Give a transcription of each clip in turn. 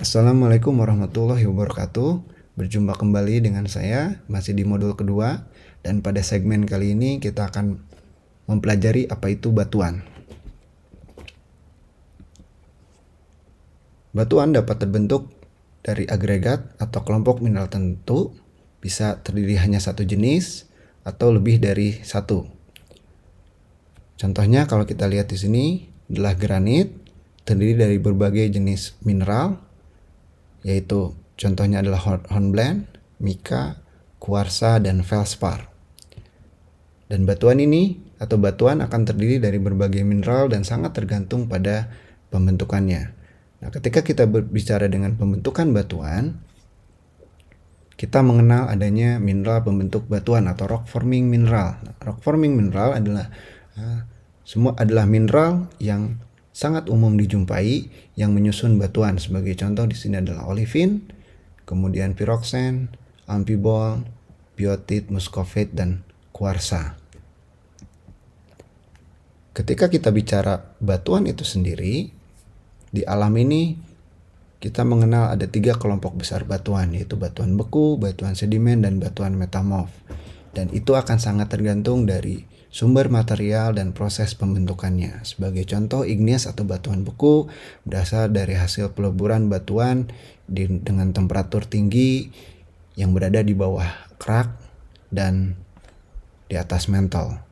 Assalamualaikum warahmatullahi wabarakatuh. Berjumpa kembali dengan saya masih di modul kedua dan pada segmen kali ini kita akan mempelajari apa itu batuan. Batuan dapat terbentuk dari agregat atau kelompok mineral tentu, bisa terdiri hanya satu jenis atau lebih dari satu. Contohnya kalau kita lihat di sini adalah granit terdiri dari berbagai jenis mineral yaitu contohnya adalah hornblende, mika, kuarsa, dan felspar. Dan batuan ini atau batuan akan terdiri dari berbagai mineral dan sangat tergantung pada pembentukannya. Nah, ketika kita berbicara dengan pembentukan batuan, kita mengenal adanya mineral pembentuk batuan atau rock forming mineral. Nah, rock forming mineral adalah uh, semua adalah mineral yang sangat umum dijumpai yang menyusun batuan. Sebagai contoh di sini adalah olivin, kemudian piroxen, amphibol, biotit, muscovite, dan kuarsa. Ketika kita bicara batuan itu sendiri, di alam ini kita mengenal ada tiga kelompok besar batuan, yaitu batuan beku, batuan sedimen, dan batuan metamorf. Dan itu akan sangat tergantung dari sumber material dan proses pembentukannya. Sebagai contoh, igneous atau batuan beku berasal dari hasil peleburan batuan di, dengan temperatur tinggi yang berada di bawah kerak dan di atas mantel.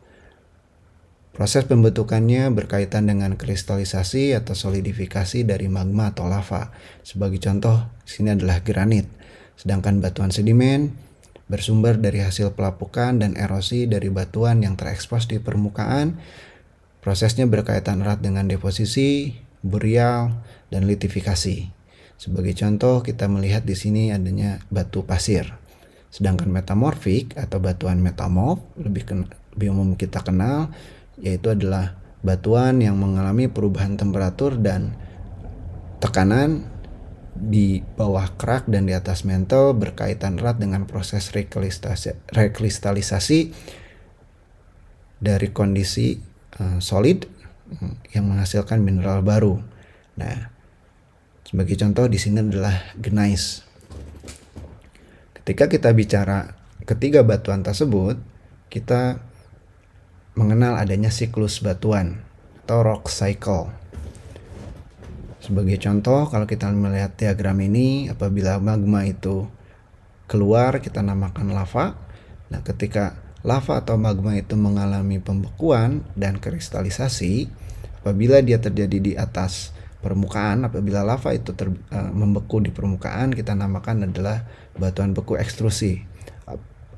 Proses pembentukannya berkaitan dengan kristalisasi atau solidifikasi dari magma atau lava. Sebagai contoh, sini adalah granit. Sedangkan batuan sedimen bersumber dari hasil pelapukan dan erosi dari batuan yang terekspos di permukaan. Prosesnya berkaitan erat dengan deposisi, burial, dan litifikasi. Sebagai contoh, kita melihat di sini adanya batu pasir. Sedangkan metamorfik atau batuan metamorf lebih, lebih umum kita kenal yaitu adalah batuan yang mengalami perubahan temperatur dan tekanan di bawah kerak dan di atas mental berkaitan erat dengan proses rekristalisasi, dari kondisi eh, solid mm, yang menghasilkan mineral baru. Nah, sebagai contoh di sini adalah gneiss. Ketika kita bicara ketiga batuan tersebut, kita mengenal adanya siklus batuan atau rock cycle. Sebagai contoh, kalau kita melihat diagram ini, apabila magma itu keluar, kita namakan lava. Nah, ketika lava atau magma itu mengalami pembekuan dan kristalisasi, apabila dia terjadi di atas permukaan, apabila lava itu ter, uh, membeku di permukaan, kita namakan adalah batuan beku ekstrusi.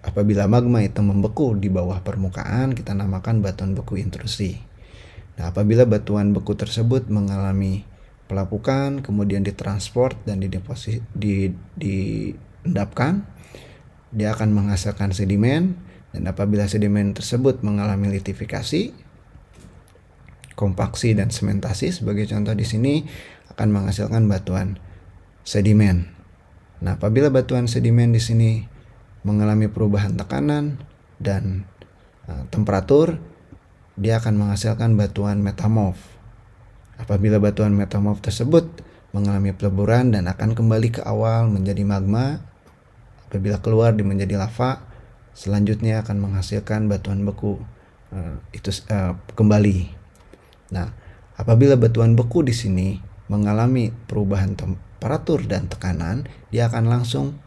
Apabila magma itu membeku di bawah permukaan, kita namakan batuan beku intrusi. Nah, apabila batuan beku tersebut mengalami pelapukan, kemudian ditransport dan dideposit di diendapkan. Dia akan menghasilkan sedimen dan apabila sedimen tersebut mengalami litifikasi, kompaksi dan sementasi sebagai contoh di sini akan menghasilkan batuan sedimen. Nah, apabila batuan sedimen di sini mengalami perubahan tekanan dan uh, temperatur, dia akan menghasilkan batuan metamorf Apabila batuan metamorf tersebut mengalami peleburan dan akan kembali ke awal menjadi magma, apabila keluar menjadi lava, selanjutnya akan menghasilkan batuan beku uh, itu uh, kembali. Nah, apabila batuan beku di sini mengalami perubahan temperatur dan tekanan, dia akan langsung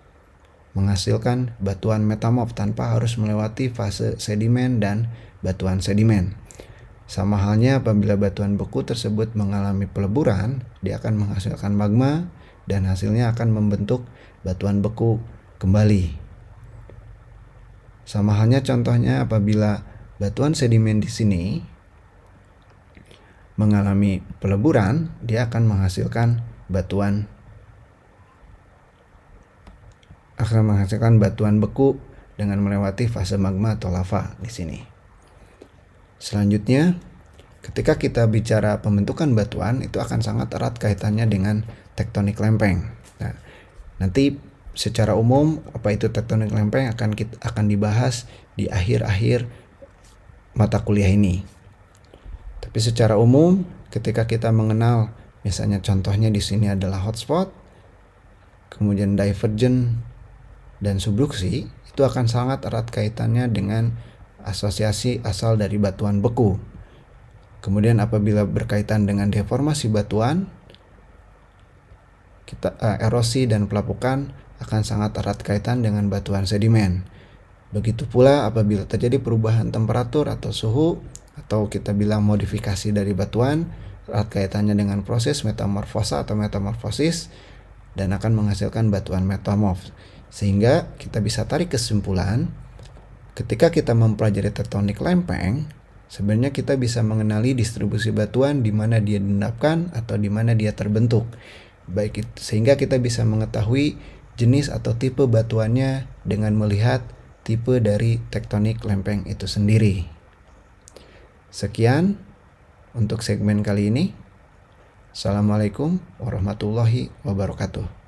menghasilkan batuan metamorf tanpa harus melewati fase sedimen dan batuan sedimen. Sama halnya apabila batuan beku tersebut mengalami peleburan, dia akan menghasilkan magma dan hasilnya akan membentuk batuan beku kembali. Sama halnya contohnya apabila batuan sedimen di sini mengalami peleburan, dia akan menghasilkan batuan akan menghasilkan batuan beku dengan melewati fase magma atau lava di sini. Selanjutnya, ketika kita bicara pembentukan batuan itu akan sangat erat kaitannya dengan tektonik lempeng. Nah, nanti secara umum apa itu tektonik lempeng akan kita, akan dibahas di akhir-akhir mata kuliah ini. Tapi secara umum ketika kita mengenal misalnya contohnya di sini adalah hotspot, kemudian divergent dan subduksi itu akan sangat erat kaitannya dengan asosiasi asal dari batuan beku. Kemudian apabila berkaitan dengan deformasi batuan, kita uh, erosi dan pelapukan akan sangat erat kaitan dengan batuan sedimen. Begitu pula apabila terjadi perubahan temperatur atau suhu atau kita bilang modifikasi dari batuan erat kaitannya dengan proses metamorfosa atau metamorfosis dan akan menghasilkan batuan metamorf. Sehingga kita bisa tarik kesimpulan Ketika kita mempelajari tektonik lempeng, sebenarnya kita bisa mengenali distribusi batuan di mana dia dendapkan atau di mana dia terbentuk. Baik itu, sehingga kita bisa mengetahui jenis atau tipe batuannya dengan melihat tipe dari tektonik lempeng itu sendiri. Sekian untuk segmen kali ini. Assalamualaikum warahmatullahi wabarakatuh.